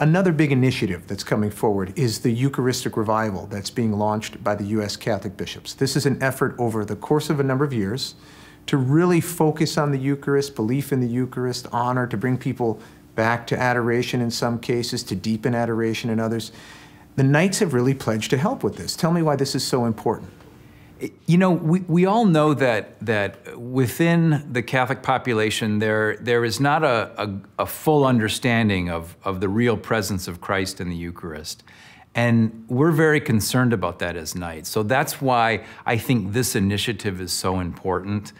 Another big initiative that's coming forward is the Eucharistic Revival that's being launched by the U.S. Catholic bishops. This is an effort over the course of a number of years to really focus on the Eucharist, belief in the Eucharist, honor, to bring people back to adoration in some cases, to deepen adoration in others. The Knights have really pledged to help with this. Tell me why this is so important. You know, we, we all know that that within the Catholic population, there there is not a, a, a, full understanding of, of the real presence of Christ in the Eucharist. And we're very concerned about that as knights. So that's why I think this initiative is so important.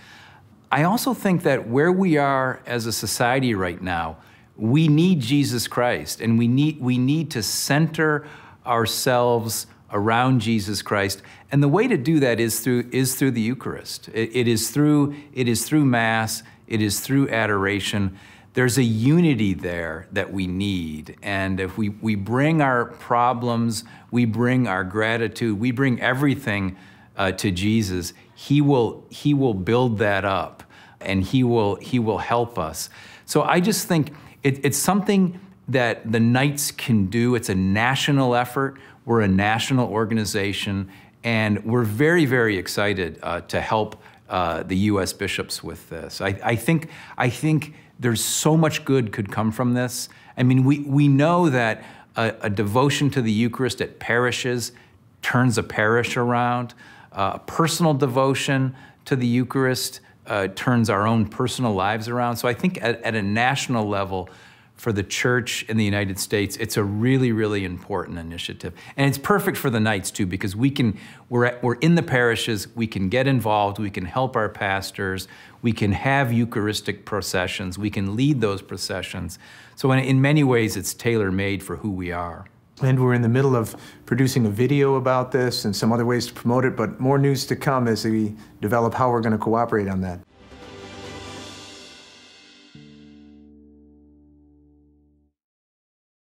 I also think that where we are as a society right now, we need Jesus Christ and we need, we need to center ourselves around Jesus Christ. And the way to do that is through, is through the Eucharist. It, it, is through, it is through Mass, it is through adoration. There's a unity there that we need. And if we, we bring our problems, we bring our gratitude, we bring everything uh, to Jesus, he will, he will build that up and he will, he will help us. So I just think it, it's something that the Knights can do. It's a national effort. We're a national organization, and we're very, very excited uh, to help uh, the U.S. bishops with this. I, I, think I think there's so much good could come from this. I mean, we we know that a, a devotion to the Eucharist at parishes turns a parish around. Uh, a personal devotion to the Eucharist uh, turns our own personal lives around. So I think at, at a national level for the church in the United States, it's a really, really important initiative. And it's perfect for the Knights too, because we can, we're, at, we're in the parishes, we can get involved, we can help our pastors, we can have Eucharistic processions, we can lead those processions. So in, in many ways, it's tailor-made for who we are. And we're in the middle of producing a video about this and some other ways to promote it, but more news to come as we develop how we're going to cooperate on that.